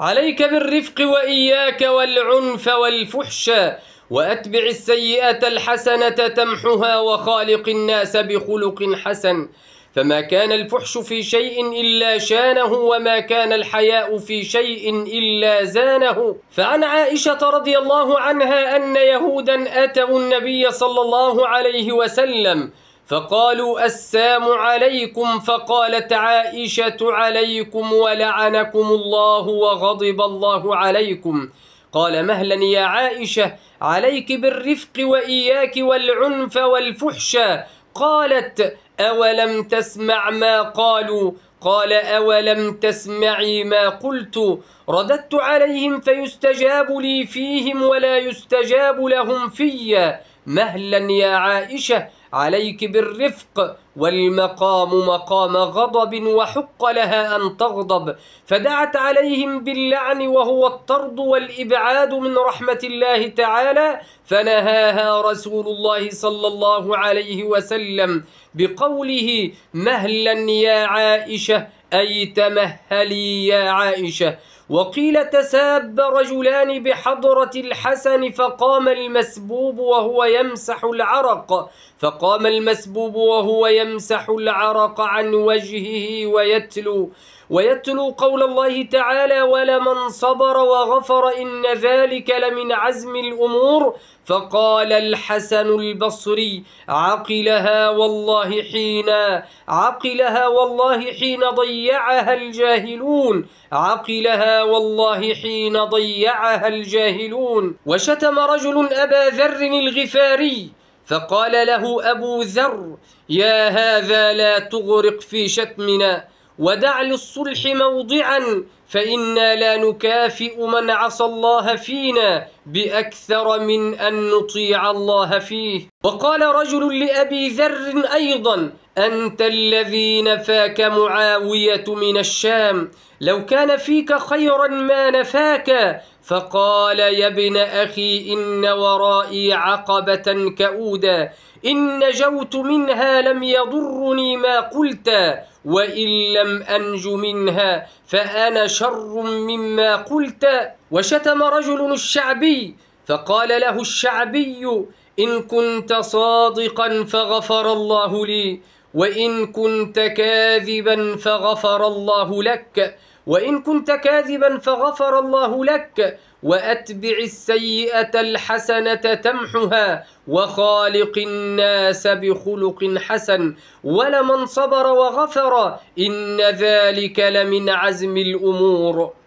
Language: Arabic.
عليك بالرفق وإياك والعنف والفحش وأتبع السيئة الحسنة تمحها وخالق الناس بخلق حسن فما كان الفحش في شيء إلا شانه وما كان الحياء في شيء إلا زانه فعن عائشة رضي الله عنها أن يهودا أتوا النبي صلى الله عليه وسلم فقالوا السام عليكم فقالت عائشة عليكم ولعنكم الله وغضب الله عليكم قال مهلا يا عائشة عليك بالرفق وإياك والعنف والفحشى قالت أولم تسمع ما قالوا قال أولم تسمعي ما قلت رددت عليهم فيستجاب لي فيهم ولا يستجاب لهم فيا مهلا يا عائشة عليك بالرفق والمقام مقام غضب وحق لها أن تغضب فدعت عليهم باللعن وهو الطرد والإبعاد من رحمة الله تعالى فنهاها رسول الله صلى الله عليه وسلم بقوله مهلا يا عائشة أي تمهلي يا عائشة وقيل تساب رجلان بحضرة الحسن فقام المسبوب وهو يمسح العرق فقام المسبوب وهو يمسح العرق عن وجهه ويتلو ويتلو قول الله تعالى ولمن صبر وغفر إن ذلك لمن عزم الأمور فقال الحسن البصري عقلها والله حين عقلها والله حين ضيعها الجاهلون عقلها والله حين ضيعها الجاهلون وشتم رجل أبا ذر الغفاري فقال له أبو ذر يا هذا لا تغرق في شتمنا ودع للصلح موضعا فإنا لا نكافئ من عصى الله فينا بأكثر من أن نطيع الله فيه وقال رجل لأبي ذر أيضا أنت الذي نفاك معاوية من الشام لو كان فيك خيرا ما نفاك فقال يا ابن أخي إن ورائي عقبة كؤودا إن نجوت منها لم يضرني ما قلت وإن لم أنج منها فأنا شر مما قلت وشتم رجل الشعبي فقال له الشعبي إن كنت صادقا فغفر الله لي وإن كنت كاذبا فغفر الله لك وإن كنت كاذبا فغفر الله لك وأتبع السيئة الحسنة تمحها وخالق الناس بخلق حسن ولمن صبر وغفر إن ذلك لمن عزم الأمور